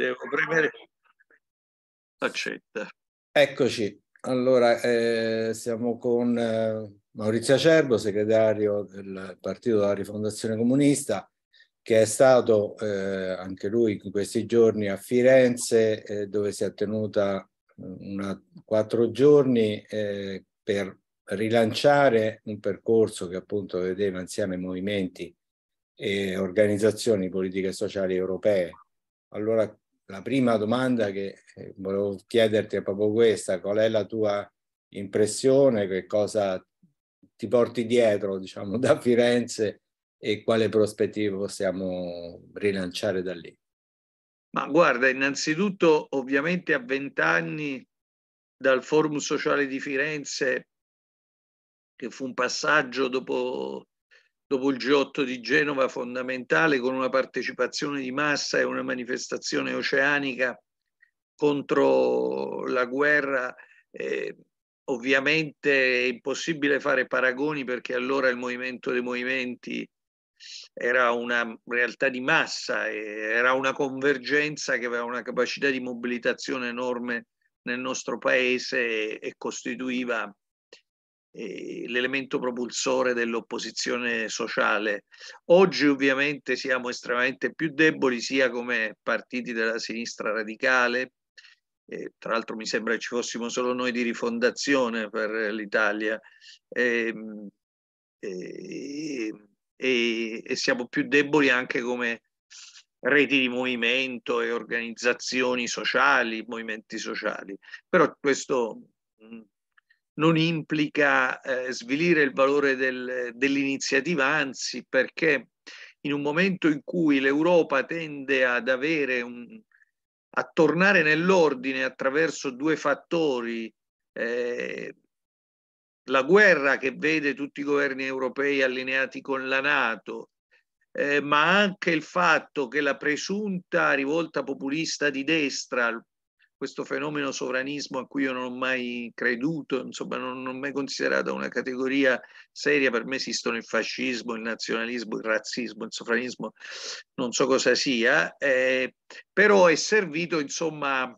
Devo premere. Accetta. Eccoci. Allora, eh, siamo con eh, Maurizio Acerbo, segretario del Partito della Rifondazione Comunista, che è stato eh, anche lui in questi giorni a Firenze, eh, dove si è tenuta eh, una, quattro giorni eh, per rilanciare un percorso che appunto vedeva insieme movimenti e organizzazioni politiche e sociali europee. Allora la prima domanda che eh, volevo chiederti è proprio questa, qual è la tua impressione, che cosa ti porti dietro diciamo, da Firenze e quale prospettiva possiamo rilanciare da lì? Ma guarda, innanzitutto ovviamente a vent'anni dal Forum Sociale di Firenze, che fu un passaggio dopo dopo il G8 di Genova fondamentale con una partecipazione di massa e una manifestazione oceanica contro la guerra. Eh, ovviamente è impossibile fare paragoni perché allora il movimento dei movimenti era una realtà di massa, era una convergenza che aveva una capacità di mobilitazione enorme nel nostro paese e costituiva eh, l'elemento propulsore dell'opposizione sociale. Oggi ovviamente siamo estremamente più deboli sia come partiti della sinistra radicale, eh, tra l'altro mi sembra che ci fossimo solo noi di rifondazione per l'Italia, e, ehm, e, e, e siamo più deboli anche come reti di movimento e organizzazioni sociali, movimenti sociali. Però questo non implica eh, svilire il valore del, dell'iniziativa, anzi perché in un momento in cui l'Europa tende ad avere un, a tornare nell'ordine attraverso due fattori, eh, la guerra che vede tutti i governi europei allineati con la Nato, eh, ma anche il fatto che la presunta rivolta populista di destra, questo fenomeno sovranismo a cui io non ho mai creduto, insomma non, non ho mai considerato una categoria seria, per me esistono il fascismo, il nazionalismo, il razzismo, il sovranismo, non so cosa sia, eh, però è servito insomma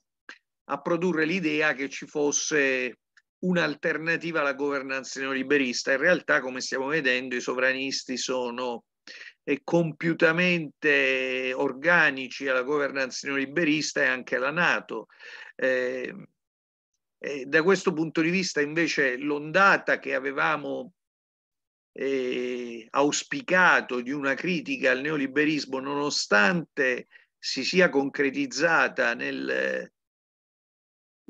a produrre l'idea che ci fosse un'alternativa alla governanza neoliberista. In realtà, come stiamo vedendo, i sovranisti sono e compiutamente organici alla governance neoliberista e anche alla Nato. Eh, da questo punto di vista invece l'ondata che avevamo eh, auspicato di una critica al neoliberismo nonostante si sia concretizzata nel,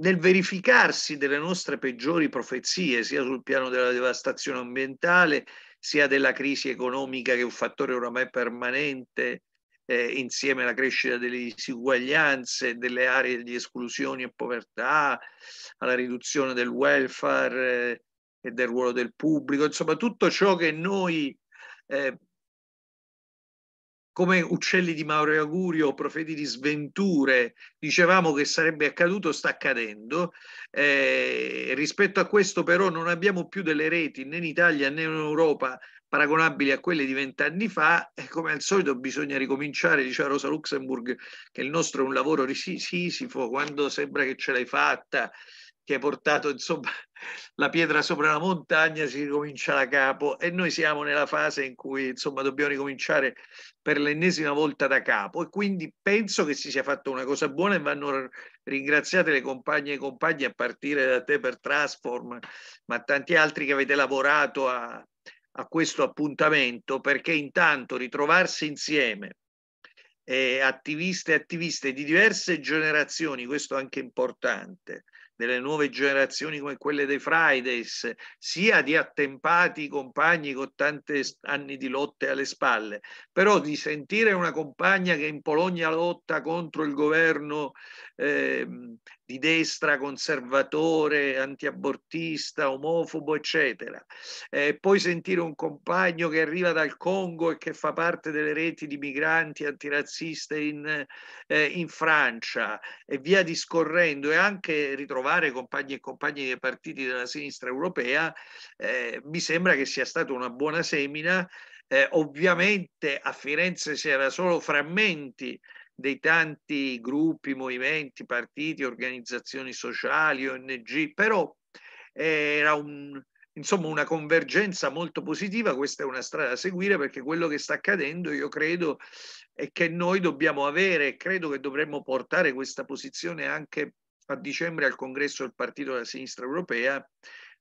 nel verificarsi delle nostre peggiori profezie sia sul piano della devastazione ambientale sia della crisi economica che è un fattore oramai permanente, eh, insieme alla crescita delle disuguaglianze, delle aree di esclusione e povertà, alla riduzione del welfare eh, e del ruolo del pubblico, insomma tutto ciò che noi eh, come uccelli di Mauro e Augurio, profeti di sventure, dicevamo che sarebbe accaduto, sta accadendo. Eh, rispetto a questo però non abbiamo più delle reti né in Italia né in Europa paragonabili a quelle di vent'anni fa e come al solito bisogna ricominciare, diceva Rosa Luxemburg, che il nostro è un lavoro risisifo, quando sembra che ce l'hai fatta, che hai portato insomma, la pietra sopra la montagna, si ricomincia da capo e noi siamo nella fase in cui insomma, dobbiamo ricominciare per l'ennesima volta da capo e quindi penso che si sia fatta una cosa buona e vanno ringraziate le compagne e i compagni a partire da te per Transform, ma tanti altri che avete lavorato a, a questo appuntamento perché intanto ritrovarsi insieme eh, attiviste e attiviste di diverse generazioni, questo è anche importante, delle nuove generazioni come quelle dei Fridays, sia di attempati compagni con tanti anni di lotte alle spalle, però di sentire una compagna che in Polonia lotta contro il governo eh, di destra conservatore, antiabortista, omofobo, eccetera. Eh, poi sentire un compagno che arriva dal Congo e che fa parte delle reti di migranti antirazziste in, eh, in Francia e via discorrendo e anche ritrovare compagni e compagni dei partiti della sinistra europea, eh, mi sembra che sia stata una buona semina. Eh, ovviamente a Firenze si era solo frammenti dei tanti gruppi, movimenti, partiti, organizzazioni sociali, ONG, però era un, insomma una convergenza molto positiva, questa è una strada da seguire perché quello che sta accadendo io credo è che noi dobbiamo avere e credo che dovremmo portare questa posizione anche a dicembre al congresso del Partito della Sinistra Europea.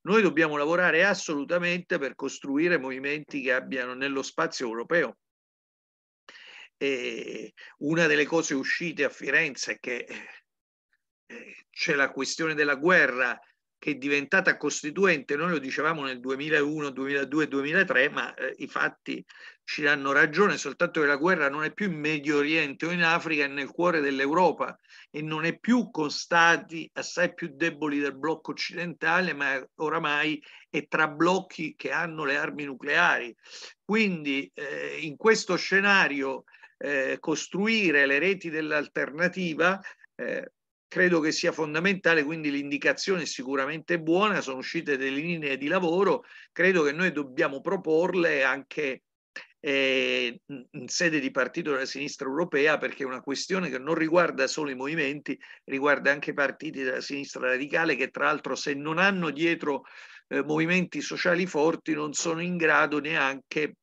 Noi dobbiamo lavorare assolutamente per costruire movimenti che abbiano nello spazio europeo e una delle cose uscite a Firenze è che eh, c'è la questione della guerra che è diventata costituente, noi lo dicevamo nel 2001, 2002, 2003, ma eh, i fatti ci danno ragione, soltanto che la guerra non è più in Medio Oriente o in Africa, è nel cuore dell'Europa e non è più con stati assai più deboli del blocco occidentale, ma oramai è tra blocchi che hanno le armi nucleari. Quindi eh, in questo scenario eh, costruire le reti dell'alternativa, eh, credo che sia fondamentale, quindi l'indicazione è sicuramente buona, sono uscite delle linee di lavoro, credo che noi dobbiamo proporle anche eh, in sede di partito della sinistra europea perché è una questione che non riguarda solo i movimenti, riguarda anche i partiti della sinistra radicale che tra l'altro se non hanno dietro eh, movimenti sociali forti non sono in grado neanche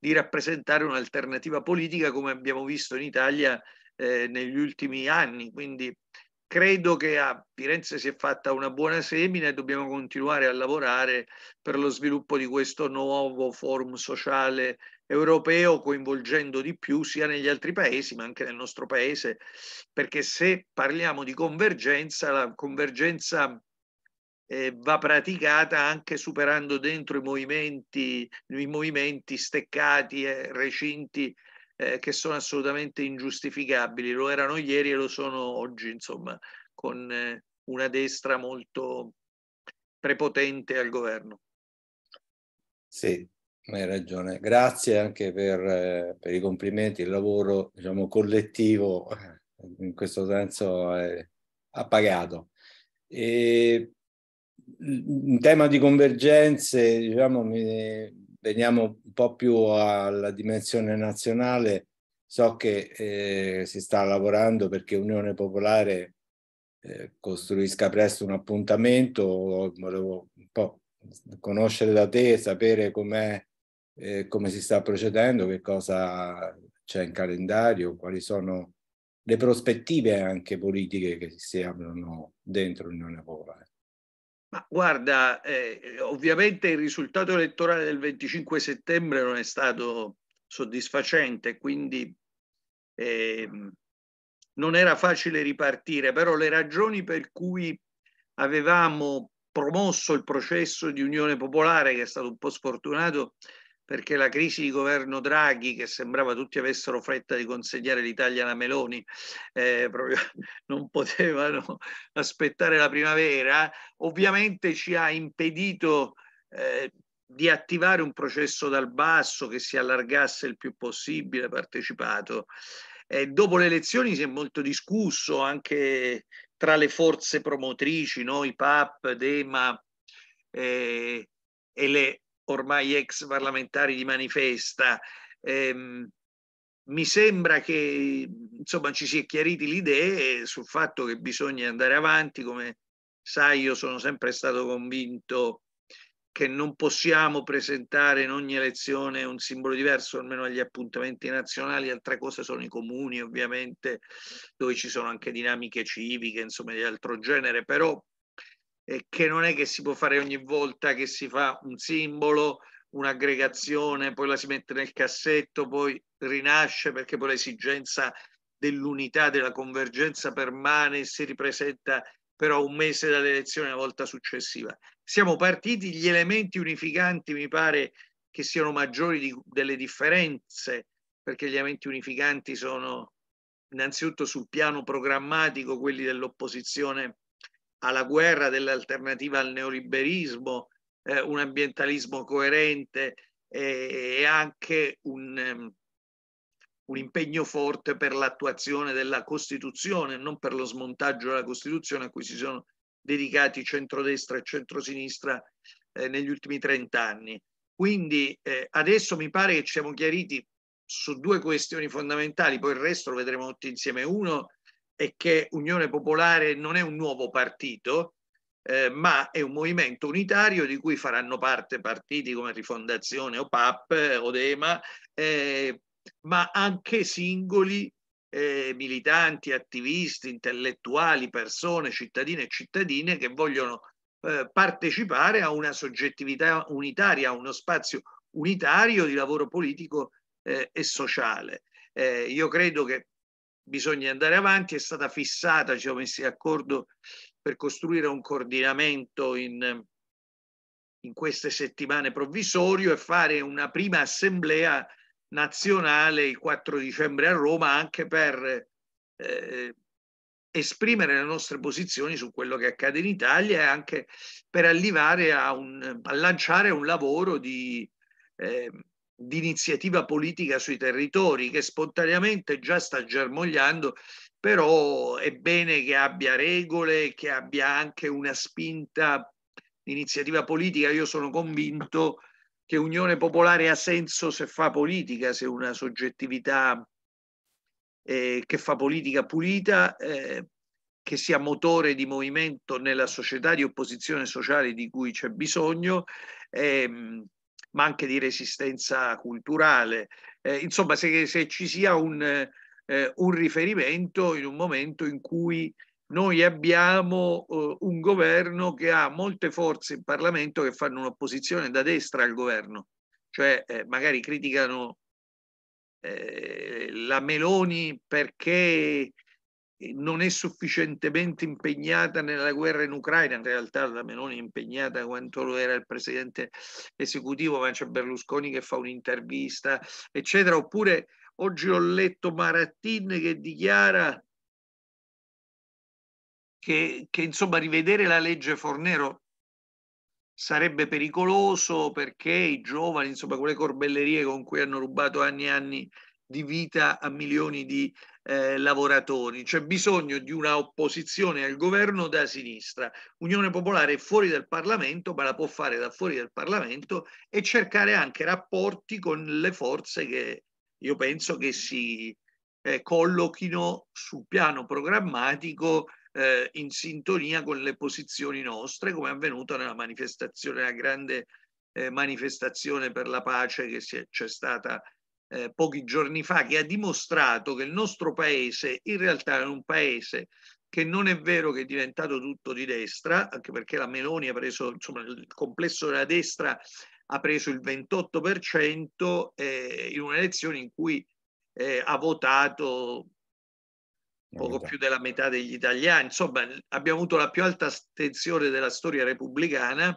di rappresentare un'alternativa politica come abbiamo visto in Italia eh, negli ultimi anni. Quindi credo che a Firenze si è fatta una buona semina e dobbiamo continuare a lavorare per lo sviluppo di questo nuovo forum sociale europeo coinvolgendo di più sia negli altri paesi ma anche nel nostro paese perché se parliamo di convergenza la convergenza eh, va praticata anche superando dentro i movimenti, i movimenti steccati e recinti eh, che sono assolutamente ingiustificabili. Lo erano ieri e lo sono oggi, insomma, con eh, una destra molto prepotente al governo. Sì, hai ragione. Grazie anche per, eh, per i complimenti, il lavoro diciamo, collettivo eh, in questo senso è appagato. E un tema di convergenze, diciamo, veniamo un po' più alla dimensione nazionale. So che eh, si sta lavorando perché Unione Popolare eh, costruisca presto un appuntamento. Volevo un po' conoscere da te, sapere com'è, eh, come si sta procedendo, che cosa c'è in calendario, quali sono le prospettive anche politiche che si aprono dentro l'Unione Popolare. Ma guarda, eh, ovviamente il risultato elettorale del 25 settembre non è stato soddisfacente, quindi eh, non era facile ripartire, però le ragioni per cui avevamo promosso il processo di unione popolare, che è stato un po' sfortunato, perché la crisi di governo Draghi, che sembrava tutti avessero fretta di consegnare l'Italia alla Meloni, eh, proprio non potevano aspettare la primavera, ovviamente ci ha impedito eh, di attivare un processo dal basso che si allargasse il più possibile partecipato. Eh, dopo le elezioni si è molto discusso anche tra le forze promotrici, no? i PAP, DEMA eh, e le ormai ex parlamentari di manifesta. Ehm, mi sembra che insomma, ci si è chiariti l'idea sul fatto che bisogna andare avanti, come sai io sono sempre stato convinto che non possiamo presentare in ogni elezione un simbolo diverso, almeno agli appuntamenti nazionali, altre cose sono i comuni ovviamente, dove ci sono anche dinamiche civiche, insomma di altro genere, però eh, che non è che si può fare ogni volta che si fa un simbolo, un'aggregazione, poi la si mette nel cassetto, poi rinasce perché poi l'esigenza dell'unità, della convergenza permane e si ripresenta però un mese dalle elezioni la volta successiva. Siamo partiti, gli elementi unificanti mi pare che siano maggiori di, delle differenze, perché gli elementi unificanti sono innanzitutto sul piano programmatico quelli dell'opposizione alla guerra dell'alternativa al neoliberismo, eh, un ambientalismo coerente eh, e anche un, um, un impegno forte per l'attuazione della Costituzione, non per lo smontaggio della Costituzione a cui si sono dedicati centrodestra e centrosinistra eh, negli ultimi trent'anni. Quindi eh, adesso mi pare che ci siamo chiariti su due questioni fondamentali, poi il resto lo vedremo tutti insieme. Uno è che Unione Popolare non è un nuovo partito, eh, ma è un movimento unitario di cui faranno parte partiti come Rifondazione o PAP eh, o DEMA, eh, ma anche singoli eh, militanti, attivisti, intellettuali, persone, cittadine e cittadine che vogliono eh, partecipare a una soggettività unitaria, a uno spazio unitario di lavoro politico eh, e sociale. io credo che bisogna andare avanti, è stata fissata, ci siamo messi d'accordo per costruire un coordinamento in, in queste settimane provvisorio e fare una prima assemblea nazionale il 4 dicembre a Roma anche per eh, esprimere le nostre posizioni su quello che accade in Italia e anche per arrivare a, un, a lanciare un lavoro di, eh, di iniziativa politica sui territori che spontaneamente già sta germogliando, però è bene che abbia regole, che abbia anche una spinta di iniziativa politica. Io sono convinto che Unione Popolare ha senso se fa politica, se una soggettività eh, che fa politica pulita, eh, che sia motore di movimento nella società di opposizione sociale di cui c'è bisogno. Ehm, ma anche di resistenza culturale. Eh, insomma, se, se, ci sia un, eh, un, riferimento in un momento in cui noi abbiamo eh, un governo che ha molte forze in Parlamento che fanno un'opposizione da destra al governo, cioè eh, magari criticano eh, la Meloni perché non è sufficientemente impegnata nella guerra in Ucraina, in realtà la Meloni è impegnata quanto lo era il presidente esecutivo, ma c'è Berlusconi che fa un'intervista, eccetera, oppure oggi ho letto Marattin che dichiara che, che insomma rivedere la legge Fornero sarebbe pericoloso perché i giovani, insomma, quelle corbellerie con cui hanno rubato anni e anni di vita a milioni di eh, lavoratori, c'è cioè bisogno di una opposizione al governo da sinistra. Unione Popolare è fuori dal Parlamento, ma la può fare da fuori dal Parlamento e cercare anche rapporti con le forze che io penso che si eh, collochino sul piano programmatico eh, in sintonia con le posizioni nostre, come è avvenuto nella manifestazione, la grande eh, manifestazione per la pace che c'è stata eh, pochi giorni fa che ha dimostrato che il nostro paese in realtà è un paese che non è vero che è diventato tutto di destra, anche perché la Meloni ha preso, insomma, il complesso della destra ha preso il 28% eh, in un'elezione in cui eh, ha votato poco più della metà degli italiani. Insomma, abbiamo avuto la più alta astensione della storia repubblicana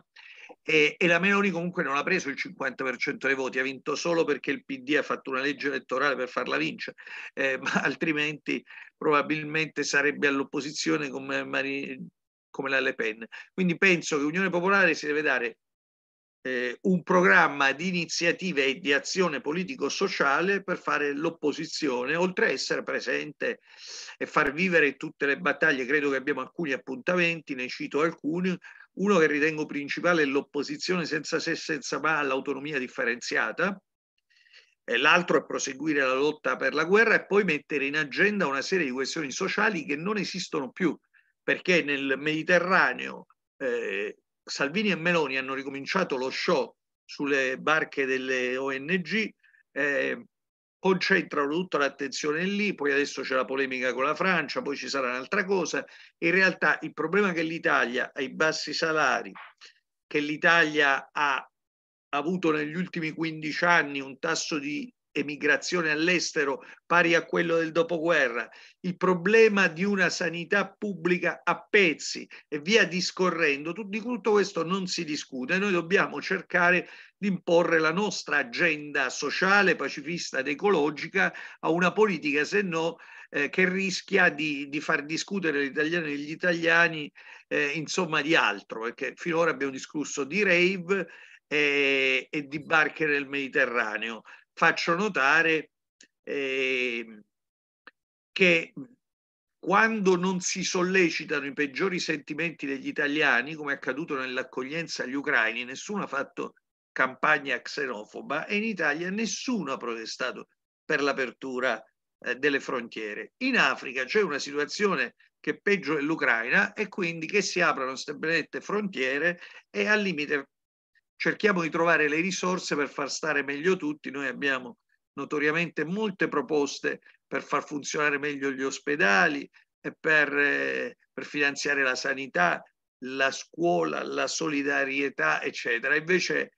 e, e, la Meloni comunque non ha preso il 50% dei voti, ha vinto solo perché il PD ha fatto una legge elettorale per farla vincere, eh, ma altrimenti probabilmente sarebbe all'opposizione come, Marie, come la Le Pen. Quindi penso che Unione Popolare si deve dare eh, un programma di iniziative e di azione politico-sociale per fare l'opposizione, oltre a essere presente e far vivere tutte le battaglie. Credo che abbiamo alcuni appuntamenti, ne cito alcuni, uno che ritengo principale è l'opposizione senza se e senza ma all'autonomia differenziata, e l'altro è proseguire la lotta per la guerra e poi mettere in agenda una serie di questioni sociali che non esistono più, perché nel Mediterraneo eh, Salvini e Meloni hanno ricominciato lo show sulle barche delle ONG, eh, concentrano tutta l'attenzione lì, poi adesso c'è la polemica con la Francia, poi ci sarà un'altra cosa. In realtà il problema che l'Italia ha i bassi salari, che l'Italia ha avuto negli ultimi 15 anni un tasso di emigrazione all'estero pari a quello del dopoguerra, il problema di una sanità pubblica a pezzi e via discorrendo, di tutto questo non si discute. Noi dobbiamo cercare di imporre la nostra agenda sociale, pacifista ed ecologica a una politica, se no, eh, che rischia di, di far discutere gli italiani e gli italiani, eh, insomma, di altro, perché finora abbiamo discusso di rave e, eh, e di barche nel Mediterraneo faccio notare eh, che quando non si sollecitano i peggiori sentimenti degli italiani, come è accaduto nell'accoglienza agli ucraini, nessuno ha fatto campagna xenofoba e in Italia nessuno ha protestato per l'apertura eh, delle frontiere. In Africa c'è una situazione che è peggio dell'Ucraina e quindi che si aprano queste benedette frontiere e al limite cerchiamo di trovare le risorse per far stare meglio tutti. Noi abbiamo notoriamente molte proposte per far funzionare meglio gli ospedali e per, eh, per finanziare la sanità, la scuola, la solidarietà, eccetera. Invece,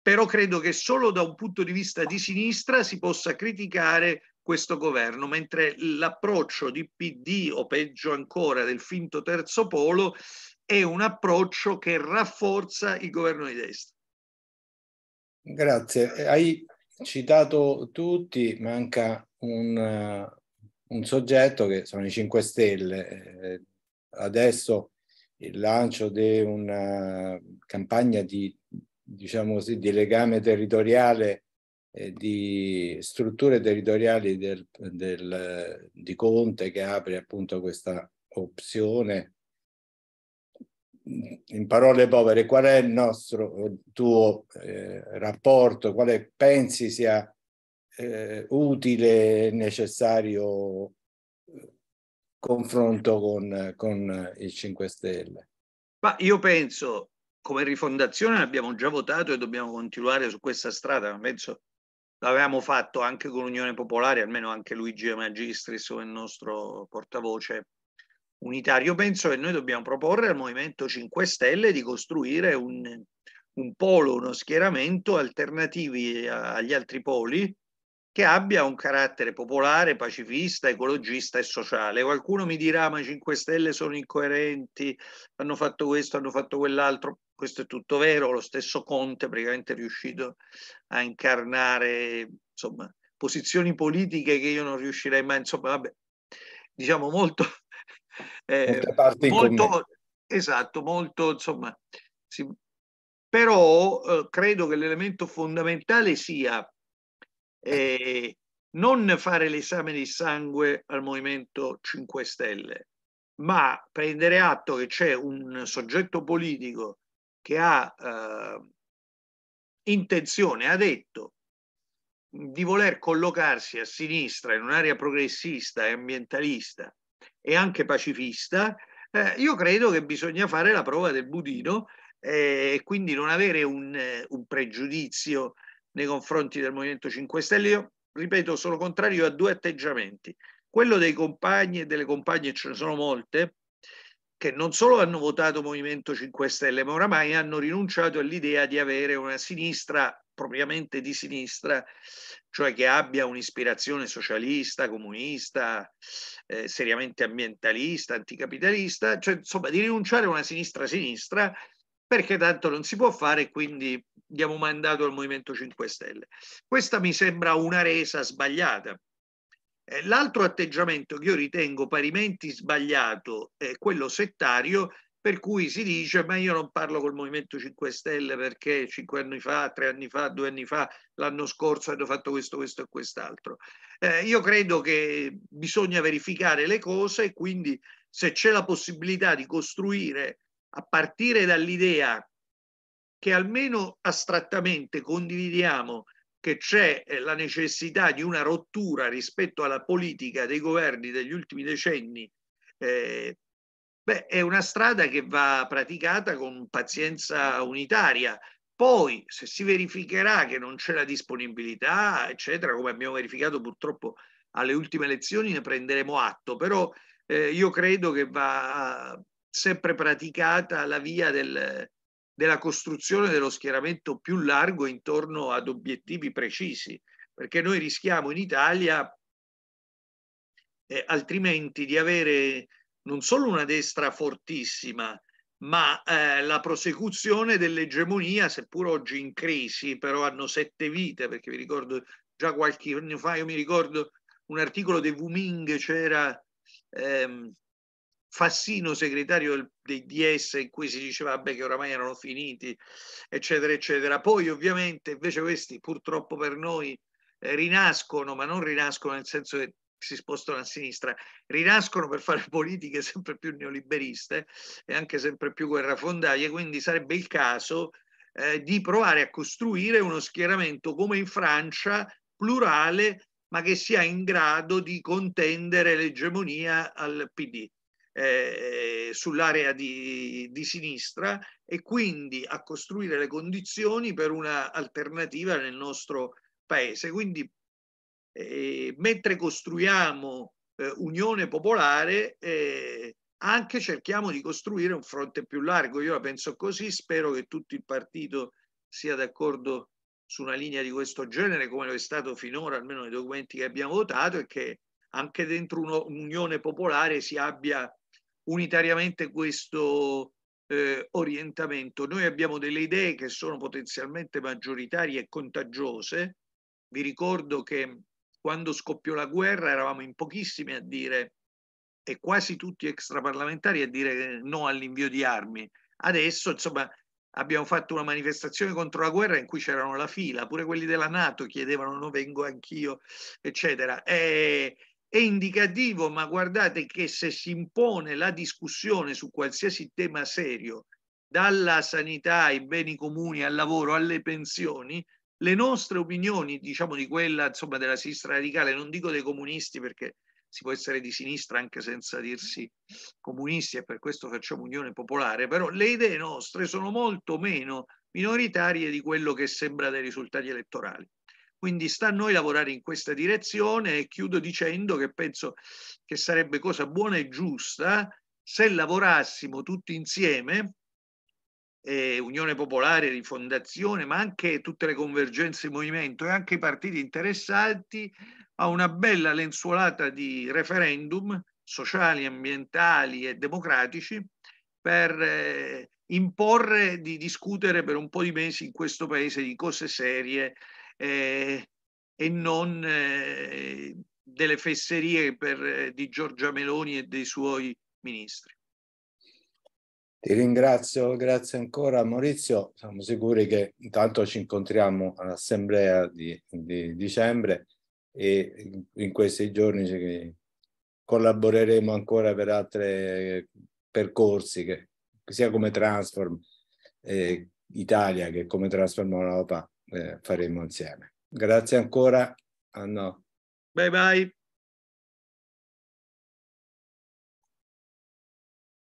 però credo che solo da un punto di vista di sinistra si possa criticare questo governo, mentre l'approccio di PD o peggio ancora del finto terzo polo è un approccio che rafforza il governo di destra. Grazie, eh, hai citato tutti, manca un, eh, un soggetto che sono i 5 Stelle. Eh, adesso il lancio di una campagna di, diciamo così, di legame territoriale eh, di strutture territoriali del, del, di Conte che apre appunto questa opzione. In parole povere, qual è il nostro eh, tuo eh, rapporto? Quale pensi sia eh, utile e necessario eh, confronto con, con il 5 Stelle? Ma io penso, come rifondazione abbiamo già votato e dobbiamo continuare su questa strada, penso l'avevamo fatto anche con l'Unione Popolare, almeno anche Luigi Magistris o il nostro portavoce unitario. Penso che noi dobbiamo proporre al Movimento 5 Stelle di costruire un, un polo, uno schieramento alternativi agli altri poli che abbia un carattere popolare, pacifista, ecologista e sociale. Qualcuno mi dirà ma i 5 Stelle sono incoerenti, hanno fatto questo, hanno fatto quell'altro. Questo è tutto vero, lo stesso Conte praticamente è riuscito a incarnare insomma, posizioni politiche che io non riuscirei mai, insomma, vabbè, diciamo molto, eh, molto esatto, molto insomma, si, però eh, credo che l'elemento fondamentale sia eh, non fare l'esame di sangue al Movimento 5 Stelle, ma prendere atto che c'è un soggetto politico che ha eh, intenzione, ha detto di voler collocarsi a sinistra in un'area progressista e ambientalista e anche pacifista, eh, io credo che bisogna fare la prova del budino eh, e quindi non avere un, eh, un pregiudizio nei confronti del Movimento 5 Stelle. Io, ripeto, sono contrario a due atteggiamenti. Quello dei compagni e delle compagne, ce ne sono molte, che non solo hanno votato Movimento 5 Stelle, ma oramai hanno rinunciato all'idea di avere una sinistra propriamente di sinistra, cioè che abbia un'ispirazione socialista, comunista, eh, seriamente ambientalista, anticapitalista, cioè insomma di rinunciare a una sinistra-sinistra perché tanto non si può fare, e quindi diamo mandato al Movimento 5 Stelle. Questa mi sembra una resa sbagliata, eh, l'altro atteggiamento che io ritengo parimenti sbagliato è quello settario per cui si dice ma io non parlo col Movimento 5 Stelle perché cinque anni fa, tre anni fa, due anni fa, l'anno scorso hanno fatto questo, questo e quest'altro. Eh, io credo che bisogna verificare le cose e quindi se c'è la possibilità di costruire a partire dall'idea che almeno astrattamente condividiamo che c'è eh, la necessità di una rottura rispetto alla politica dei governi degli ultimi decenni, eh, beh, è una strada che va praticata con pazienza unitaria. Poi, se si verificherà che non c'è la disponibilità, eccetera, come abbiamo verificato purtroppo alle ultime elezioni, ne prenderemo atto. Però eh, io credo che va sempre praticata la via del, della costruzione dello schieramento più largo intorno ad obiettivi precisi, perché noi rischiamo in Italia eh, altrimenti di avere non solo una destra fortissima, ma eh, la prosecuzione dell'egemonia, seppur oggi in crisi, però hanno sette vite, perché vi ricordo già qualche anno fa, io mi ricordo un articolo di Wuming, c'era ehm, Fassino segretario del, dei DS in cui si diceva beh, che oramai erano finiti, eccetera, eccetera. Poi ovviamente invece questi purtroppo per noi eh, rinascono, ma non rinascono nel senso che si spostano a sinistra, rinascono per fare politiche sempre più neoliberiste e anche sempre più guerrafondaie, quindi sarebbe il caso eh, di provare a costruire uno schieramento come in Francia, plurale, ma che sia in grado di contendere l'egemonia al PD eh, sull'area di, di, sinistra e quindi a costruire le condizioni per una alternativa nel nostro paese. Quindi eh, mentre costruiamo eh, unione popolare eh, anche cerchiamo di costruire un fronte più largo. Io la penso così, spero che tutto il partito sia d'accordo su una linea di questo genere come lo è stato finora, almeno nei documenti che abbiamo votato, e che anche dentro un'unione popolare si abbia unitariamente questo eh, orientamento. Noi abbiamo delle idee che sono potenzialmente maggioritarie e contagiose. Vi ricordo che quando scoppiò la guerra eravamo in pochissimi a dire, e quasi tutti extraparlamentari, a dire no all'invio di armi. Adesso, insomma, abbiamo fatto una manifestazione contro la guerra in cui c'erano la fila, pure quelli della Nato chiedevano no vengo anch'io, eccetera. E, è indicativo, ma guardate che se si impone la discussione su qualsiasi tema serio, dalla sanità ai beni comuni, al lavoro, alle pensioni, le nostre opinioni, diciamo di quella insomma, della sinistra radicale, non dico dei comunisti perché si può essere di sinistra anche senza dirsi comunisti e per questo facciamo unione popolare, però le idee nostre sono molto meno minoritarie di quello che sembra dei risultati elettorali. Quindi sta a noi lavorare in questa direzione e chiudo dicendo che penso che sarebbe cosa buona e giusta se lavorassimo tutti insieme, eh, Unione Popolare, Rifondazione, ma anche tutte le convergenze di movimento e anche i partiti interessati a una bella lenzuolata di referendum sociali, ambientali e democratici per eh, imporre di discutere per un po' di mesi in questo paese di cose serie eh, e non eh, delle fesserie per, eh, di Giorgia Meloni e dei suoi ministri. Ti ringrazio, grazie ancora Maurizio. Siamo sicuri che intanto ci incontriamo all'assemblea di, di dicembre e in questi giorni collaboreremo ancora per altri eh, percorsi, che, sia come Transform eh, Italia che come Transform Europa eh, faremo insieme. Grazie ancora. Anno. Bye bye.